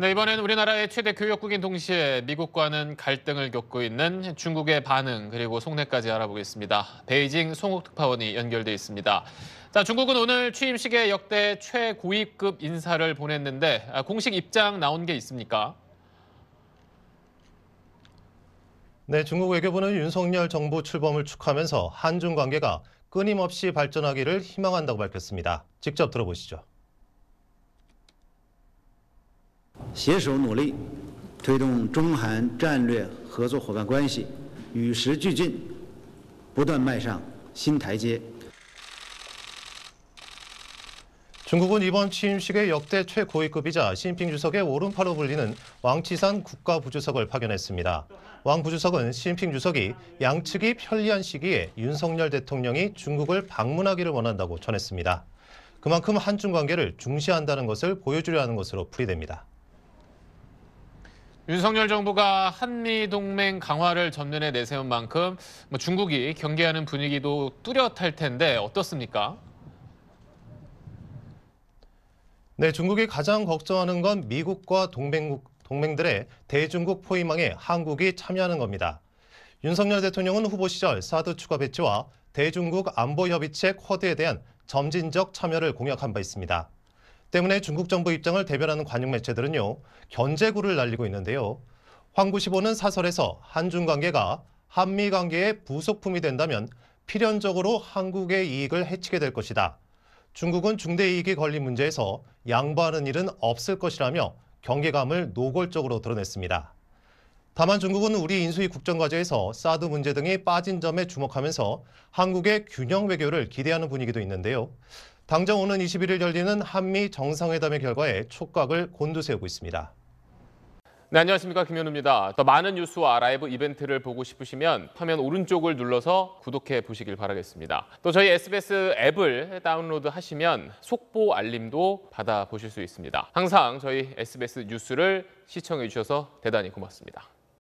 네, 이번엔 우리나라의 최대 교역국인 동시에 미국과는 갈등을 겪고 있는 중국의 반응 그리고 속내까지 알아보겠습니다. 베이징 송옥 특파원이 연결돼 있습니다. 자, 중국은 오늘 취임식에 역대 최고위급 인사를 보냈는데 아, 공식 입장 나온 게 있습니까? 네, 중국 외교부는 윤석열 정부 출범을 축하하면서 한중 관계가 끊임없이 발전하기를 희망한다고 밝혔습니다. 직접 들어보시죠. 携手努力，推动中韩战略合作伙伴关系与时俱进，不断迈上新台阶。 중국은 이번 취임식에 역대 최고위급이자 시진핑 주석의 오른팔로 불리는 왕치산 국가부주석을 파견했습니다. 왕 부주석은 시진핑 주석이 양측이 편리한 시기에 윤석열 대통령이 중국을 방문하기를 원한다고 전했습니다. 그만큼 한중 관계를 중시한다는 것을 보여주려 하는 것으로 풀이됩니다. 윤석열 정부가 한미 동맹 강화를 전면에 내세운 만큼 뭐 중국이 경계하는 분위기도 뚜렷할 텐데 어떻습니까? 네, 중국이 가장 걱정하는 건 미국과 동맹국 동맹들의 대중국 포위망에 한국이 참여하는 겁니다. 윤석열 대통령은 후보 시절 사드 추가 배치와 대중국 안보 협의체 쿼드에 대한 점진적 참여를 공약한 바 있습니다. 때문에 중국 정부 입장을 대변하는 관영 매체들은요 견제구를 날리고 있는데요. 황구시보는 사설에서 한중 관계가 한미 관계의 부속품이 된다면 필연적으로 한국의 이익을 해치게 될 것이다. 중국은 중대 이익이 걸린 문제에서 양보하는 일은 없을 것이라며 경계감을 노골적으로 드러냈습니다. 다만 중국은 우리 인수위 국정과제에서 사드 문제 등이 빠진 점에 주목하면서 한국의 균형 외교를 기대하는 분위기도 있는데요. 당장 오는 21일 열리는 한미 정상회담의 결과에 촉각을 곤두세우고 있습니다. 네, 안녕하십니까. 김현우입니다. 더 많은 뉴스와 라이브 이벤트를 보고 싶으시면 화면 오른쪽을 눌러서 구독해 보시길 바라겠습니다. 또 저희 SBS 앱을 다운로드 하시면 속보 알림도 받아보실 수 있습니다. 항상 저희 SBS 뉴스를 시청해 주셔서 대단히 고맙습니다.